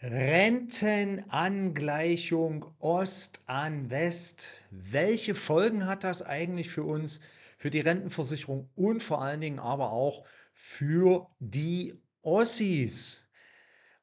Rentenangleichung Ost an West. Welche Folgen hat das eigentlich für uns, für die Rentenversicherung und vor allen Dingen aber auch für die Ossis?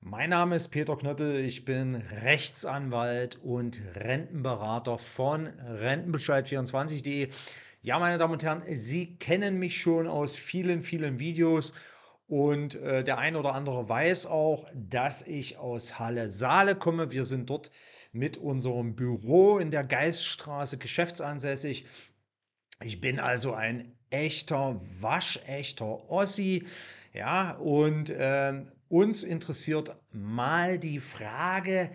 Mein Name ist Peter Knöppel, ich bin Rechtsanwalt und Rentenberater von Rentenbescheid24.de. Ja, meine Damen und Herren, Sie kennen mich schon aus vielen, vielen Videos und äh, der ein oder andere weiß auch, dass ich aus Halle Saale komme. Wir sind dort mit unserem Büro in der Geiststraße geschäftsansässig. Ich bin also ein echter, waschechter Ossi. Ja, und äh, uns interessiert mal die Frage,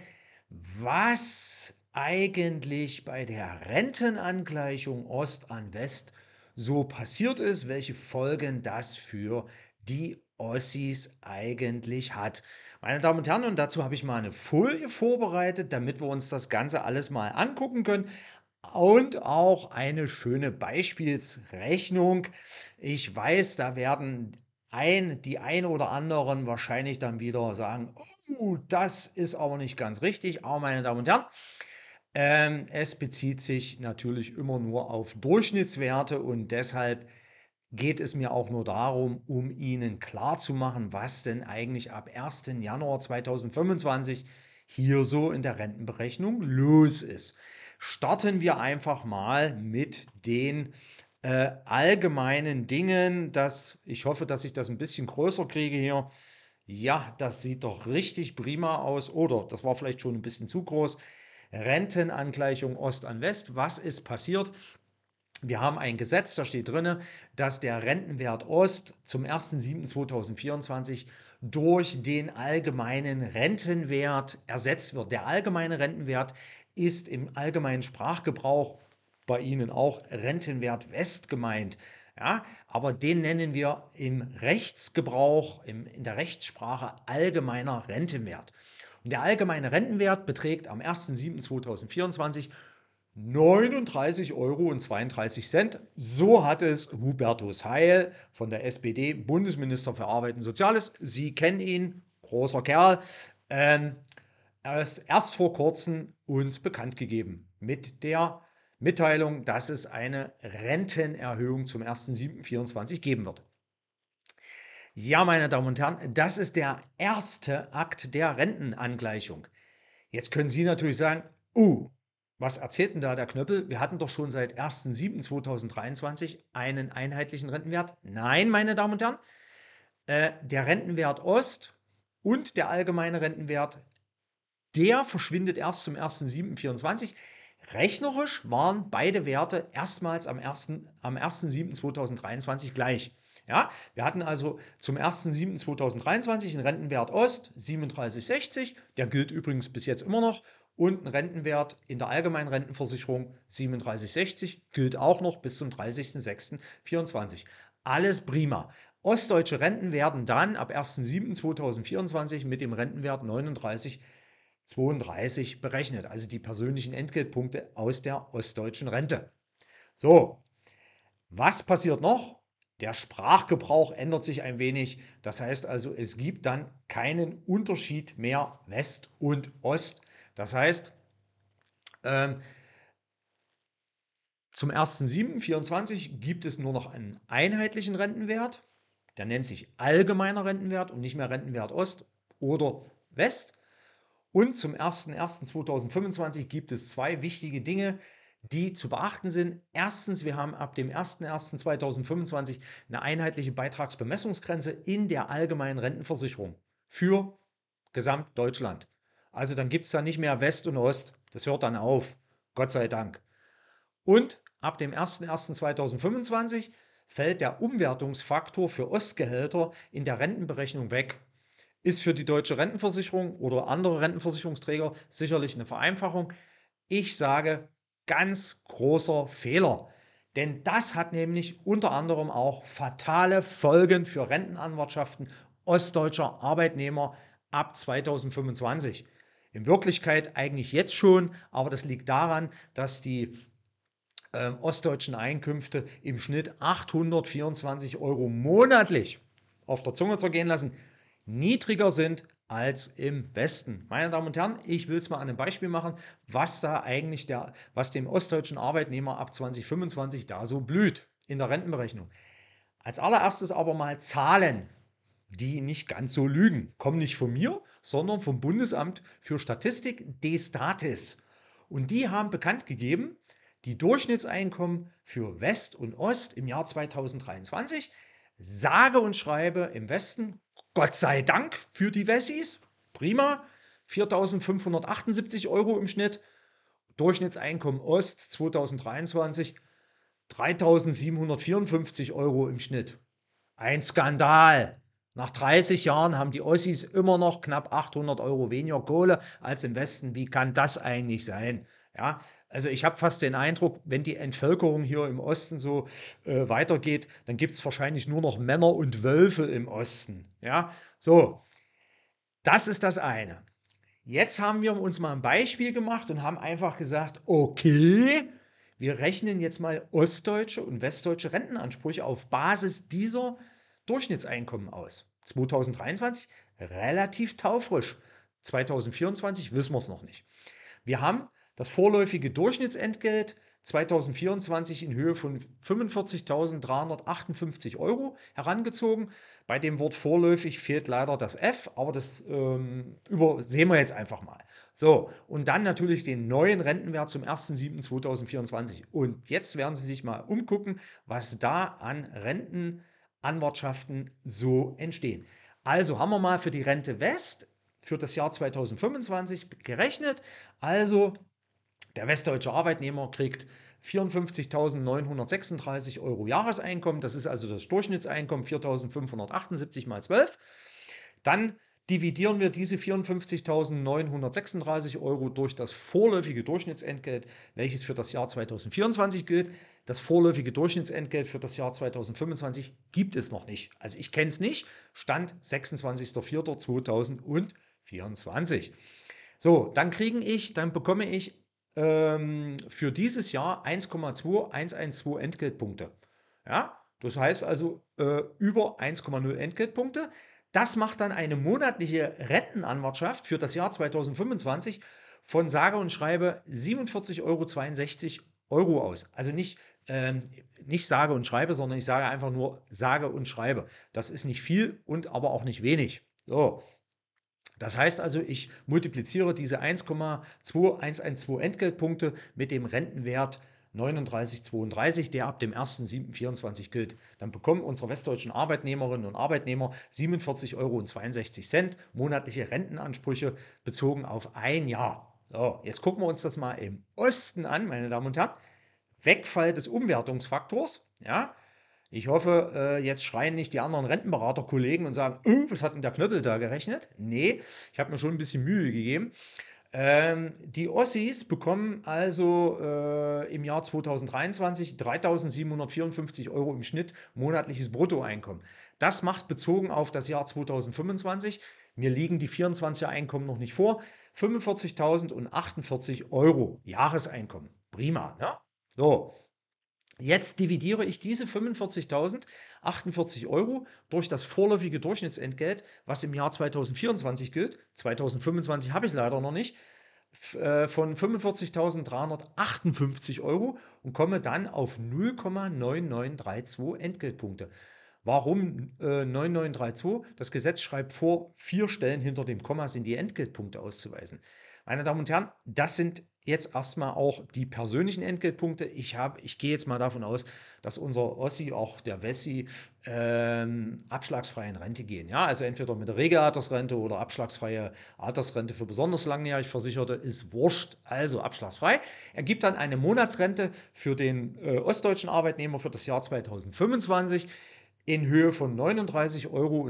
was eigentlich bei der Rentenangleichung Ost an West so passiert ist, welche Folgen das für die Ossis eigentlich hat. Meine Damen und Herren, und dazu habe ich mal eine Folie vorbereitet, damit wir uns das Ganze alles mal angucken können. Und auch eine schöne Beispielsrechnung. Ich weiß, da werden ein, die ein oder anderen wahrscheinlich dann wieder sagen, oh, das ist aber nicht ganz richtig. Aber meine Damen und Herren, ähm, es bezieht sich natürlich immer nur auf Durchschnittswerte und deshalb geht es mir auch nur darum, um Ihnen klarzumachen, was denn eigentlich ab 1. Januar 2025 hier so in der Rentenberechnung los ist. Starten wir einfach mal mit den äh, allgemeinen Dingen. Das, ich hoffe, dass ich das ein bisschen größer kriege hier. Ja, das sieht doch richtig prima aus. Oder das war vielleicht schon ein bisschen zu groß. Rentenangleichung Ost an West. Was ist passiert? Wir haben ein Gesetz, da steht drin, dass der Rentenwert Ost zum 1.7.2024 durch den allgemeinen Rentenwert ersetzt wird. Der allgemeine Rentenwert ist im allgemeinen Sprachgebrauch bei Ihnen auch Rentenwert West gemeint. Ja, aber den nennen wir im Rechtsgebrauch, im, in der Rechtssprache allgemeiner Rentenwert. Und der allgemeine Rentenwert beträgt am 1.7.2024 39,32 Euro. So hat es Hubertus Heil von der SPD, Bundesminister für Arbeit und Soziales. Sie kennen ihn, großer Kerl. Ähm, er ist erst vor kurzem uns bekannt gegeben mit der Mitteilung, dass es eine Rentenerhöhung zum 1.7.24 geben wird. Ja, meine Damen und Herren, das ist der erste Akt der Rentenangleichung. Jetzt können Sie natürlich sagen, uh, was erzählt denn da der Knöppel? Wir hatten doch schon seit 1.7.2023 einen einheitlichen Rentenwert. Nein, meine Damen und Herren, äh, der Rentenwert Ost und der allgemeine Rentenwert, der verschwindet erst zum 1.7.2024. Rechnerisch waren beide Werte erstmals am 1.7.2023 am gleich. Ja, wir hatten also zum 1.7.2023 einen Rentenwert Ost 37,60, der gilt übrigens bis jetzt immer noch und ein Rentenwert in der allgemeinen Rentenversicherung 37,60 gilt auch noch bis zum 30.06.24. Alles prima. Ostdeutsche Renten werden dann ab 1.07.2024 mit dem Rentenwert 39,32 berechnet, also die persönlichen Entgeltpunkte aus der ostdeutschen Rente. So, was passiert noch? Der Sprachgebrauch ändert sich ein wenig. Das heißt also, es gibt dann keinen Unterschied mehr West und Ost, das heißt, ähm, zum 1.7.24 gibt es nur noch einen einheitlichen Rentenwert. Der nennt sich allgemeiner Rentenwert und nicht mehr Rentenwert Ost oder West. Und zum 01.01.2025 gibt es zwei wichtige Dinge, die zu beachten sind. Erstens, wir haben ab dem 01.01.2025 eine einheitliche Beitragsbemessungsgrenze in der allgemeinen Rentenversicherung für Gesamtdeutschland. Also dann gibt es da nicht mehr West und Ost. Das hört dann auf. Gott sei Dank. Und ab dem 01.01.2025 fällt der Umwertungsfaktor für Ostgehälter in der Rentenberechnung weg. Ist für die deutsche Rentenversicherung oder andere Rentenversicherungsträger sicherlich eine Vereinfachung. Ich sage ganz großer Fehler. Denn das hat nämlich unter anderem auch fatale Folgen für Rentenanwartschaften ostdeutscher Arbeitnehmer ab 2025. In Wirklichkeit eigentlich jetzt schon, aber das liegt daran, dass die äh, ostdeutschen Einkünfte im Schnitt 824 Euro monatlich auf der Zunge zergehen lassen, niedriger sind als im Westen. Meine Damen und Herren, ich will es mal an einem Beispiel machen, was da eigentlich der, was dem ostdeutschen Arbeitnehmer ab 2025 da so blüht in der Rentenberechnung. Als allererstes aber mal Zahlen die nicht ganz so lügen. Kommen nicht von mir, sondern vom Bundesamt für Statistik, D-Statis. Und die haben bekannt gegeben, die Durchschnittseinkommen für West und Ost im Jahr 2023 sage und schreibe im Westen, Gott sei Dank für die Wessis, prima, 4.578 Euro im Schnitt, Durchschnittseinkommen Ost 2023 3.754 Euro im Schnitt. Ein Skandal. Nach 30 Jahren haben die Ossis immer noch knapp 800 Euro weniger Kohle als im Westen. Wie kann das eigentlich sein? Ja, also ich habe fast den Eindruck, wenn die Entvölkerung hier im Osten so äh, weitergeht, dann gibt es wahrscheinlich nur noch Männer und Wölfe im Osten. Ja, so. Das ist das eine. Jetzt haben wir uns mal ein Beispiel gemacht und haben einfach gesagt, okay, wir rechnen jetzt mal ostdeutsche und westdeutsche Rentenansprüche auf Basis dieser äh, Durchschnittseinkommen aus. 2023 relativ taufrisch. 2024 wissen wir es noch nicht. Wir haben das vorläufige Durchschnittsentgelt 2024 in Höhe von 45.358 Euro herangezogen. Bei dem Wort vorläufig fehlt leider das F, aber das ähm, übersehen wir jetzt einfach mal. So, und dann natürlich den neuen Rentenwert zum 1.7.2024. Und jetzt werden Sie sich mal umgucken, was da an Renten Anwartschaften so entstehen. Also haben wir mal für die Rente West für das Jahr 2025 gerechnet. Also der westdeutsche Arbeitnehmer kriegt 54.936 Euro Jahreseinkommen. Das ist also das Durchschnittseinkommen 4.578 mal 12. Dann dividieren wir diese 54.936 Euro durch das vorläufige Durchschnittsentgelt, welches für das Jahr 2024 gilt. Das vorläufige Durchschnittsentgelt für das Jahr 2025 gibt es noch nicht. Also ich kenne es nicht. Stand 26.04.2024. So, dann kriege ich, dann bekomme ich ähm, für dieses Jahr 1,2112 Entgeltpunkte. Ja, das heißt also äh, über 1,0 Entgeltpunkte. Das macht dann eine monatliche Rentenanwartschaft für das Jahr 2025 von sage und schreibe 47,62 Euro aus. Also nicht, ähm, nicht sage und schreibe, sondern ich sage einfach nur sage und schreibe. Das ist nicht viel und aber auch nicht wenig. So. Das heißt also, ich multipliziere diese 1,2112 Entgeltpunkte mit dem Rentenwert 3932, der ab dem 1.7.24 gilt. Dann bekommen unsere westdeutschen Arbeitnehmerinnen und Arbeitnehmer 47,62 Euro monatliche Rentenansprüche bezogen auf ein Jahr. So, jetzt gucken wir uns das mal im Osten an, meine Damen und Herren. Wegfall des Umwertungsfaktors, ja, ich hoffe, äh, jetzt schreien nicht die anderen Rentenberaterkollegen und sagen, äh, was hat denn der Knöppel da gerechnet? Nee, ich habe mir schon ein bisschen Mühe gegeben. Ähm, die Ossis bekommen also äh, im Jahr 2023 3.754 Euro im Schnitt monatliches Bruttoeinkommen. Das macht bezogen auf das Jahr 2025, mir liegen die 24er Einkommen noch nicht vor, 45.048 Euro Jahreseinkommen. Prima, ne? So, Jetzt dividiere ich diese 45.048 Euro durch das vorläufige Durchschnittsentgelt, was im Jahr 2024 gilt. 2025 habe ich leider noch nicht. Äh, von 45.358 Euro und komme dann auf 0,9932 Entgeltpunkte. Warum äh, 9932? Das Gesetz schreibt vor, vier Stellen hinter dem Komma sind die Entgeltpunkte auszuweisen. Meine Damen und Herren, das sind jetzt erstmal auch die persönlichen Entgeltpunkte. Ich, hab, ich gehe jetzt mal davon aus, dass unser Ossi, auch der Wessi, ähm, abschlagsfrei in Rente gehen. Ja, also entweder mit der Regelaltersrente oder abschlagsfreie Altersrente für besonders langjährig Versicherte ist wurscht, also abschlagsfrei. Er gibt dann eine Monatsrente für den äh, ostdeutschen Arbeitnehmer für das Jahr 2025 in Höhe von 39,05 Euro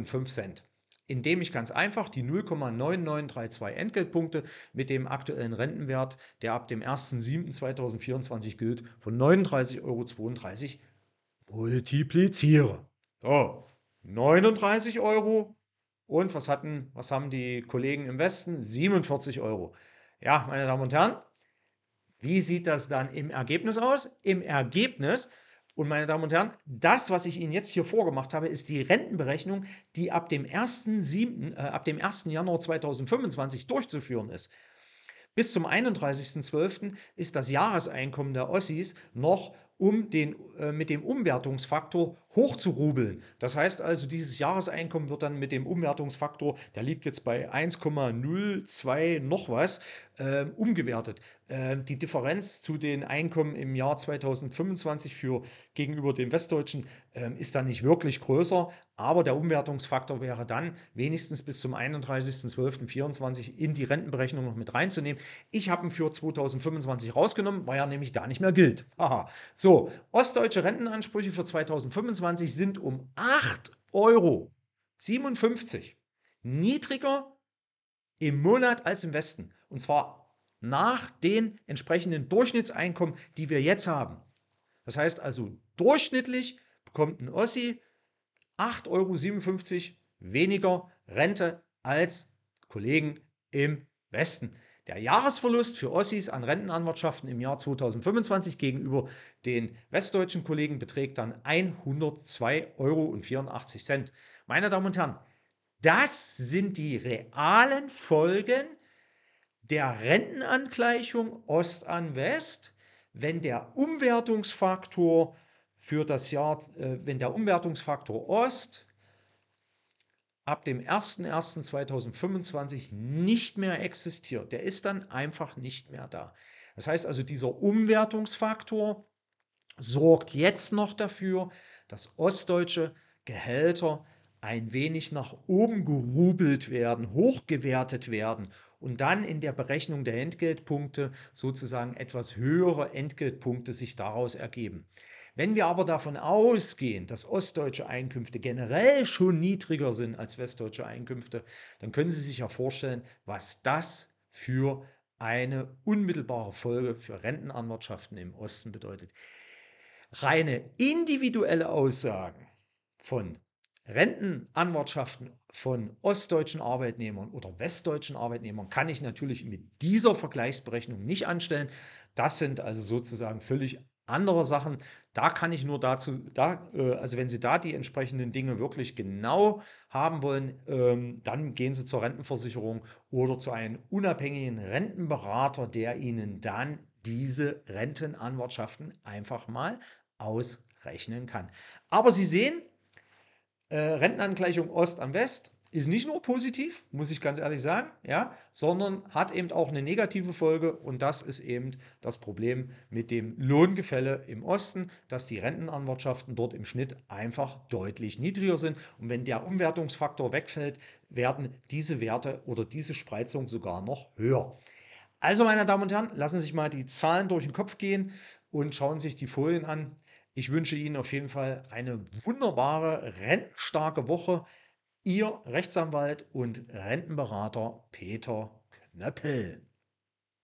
indem ich ganz einfach die 0,9932 Entgeltpunkte mit dem aktuellen Rentenwert, der ab dem 1.7.2024 gilt, von 39,32 Euro multipliziere. So, 39 Euro und was hatten, was haben die Kollegen im Westen? 47 Euro. Ja, meine Damen und Herren, wie sieht das dann im Ergebnis aus? Im Ergebnis und meine Damen und Herren, das, was ich Ihnen jetzt hier vorgemacht habe, ist die Rentenberechnung, die ab dem 1. 7, äh, ab dem 1. Januar 2025 durchzuführen ist. Bis zum 31.12. ist das Jahreseinkommen der Ossis noch um den, äh, mit dem Umwertungsfaktor hochzurubeln. Das heißt also, dieses Jahreseinkommen wird dann mit dem Umwertungsfaktor, der liegt jetzt bei 1,02 noch was, äh, umgewertet. Äh, die Differenz zu den Einkommen im Jahr 2025 für gegenüber dem Westdeutschen ähm, ist dann nicht wirklich größer, aber der Umwertungsfaktor wäre dann wenigstens bis zum 31.12.24 in die Rentenberechnung noch mit reinzunehmen. Ich habe ihn für 2025 rausgenommen, weil er nämlich da nicht mehr gilt. Aha. So, ostdeutsche Rentenansprüche für 2025 sind um 8,57 Euro niedriger im Monat als im Westen. Und zwar nach den entsprechenden Durchschnittseinkommen, die wir jetzt haben. Das heißt also, durchschnittlich bekommt ein Ossi 8,57 Euro weniger Rente als Kollegen im Westen. Der Jahresverlust für Ossis an Rentenanwartschaften im Jahr 2025 gegenüber den westdeutschen Kollegen beträgt dann 102,84 Euro. Meine Damen und Herren, das sind die realen Folgen der Rentenangleichung Ost an West, wenn der Umwertungsfaktor für das Jahr, äh, wenn der Umwertungsfaktor Ost ab dem 01.01.2025 nicht mehr existiert. Der ist dann einfach nicht mehr da. Das heißt also, dieser Umwertungsfaktor sorgt jetzt noch dafür, dass ostdeutsche Gehälter ein wenig nach oben gerubelt werden, hochgewertet werden und dann in der Berechnung der Entgeltpunkte sozusagen etwas höhere Entgeltpunkte sich daraus ergeben. Wenn wir aber davon ausgehen, dass ostdeutsche Einkünfte generell schon niedriger sind als westdeutsche Einkünfte, dann können Sie sich ja vorstellen, was das für eine unmittelbare Folge für Rentenanwartschaften im Osten bedeutet. Reine individuelle Aussagen von Rentenanwartschaften von ostdeutschen Arbeitnehmern oder westdeutschen Arbeitnehmern kann ich natürlich mit dieser Vergleichsberechnung nicht anstellen. Das sind also sozusagen völlig andere Sachen. Da kann ich nur dazu, da, äh, also wenn Sie da die entsprechenden Dinge wirklich genau haben wollen, ähm, dann gehen Sie zur Rentenversicherung oder zu einem unabhängigen Rentenberater, der Ihnen dann diese Rentenanwartschaften einfach mal ausrechnen kann. Aber Sie sehen, äh, Rentenangleichung Ost am West ist nicht nur positiv, muss ich ganz ehrlich sagen, ja, sondern hat eben auch eine negative Folge und das ist eben das Problem mit dem Lohngefälle im Osten, dass die Rentenanwartschaften dort im Schnitt einfach deutlich niedriger sind und wenn der Umwertungsfaktor wegfällt, werden diese Werte oder diese Spreizung sogar noch höher. Also meine Damen und Herren, lassen Sie sich mal die Zahlen durch den Kopf gehen und schauen sich die Folien an. Ich wünsche Ihnen auf jeden Fall eine wunderbare, rennstarke Woche. Ihr Rechtsanwalt und Rentenberater Peter Knöppel.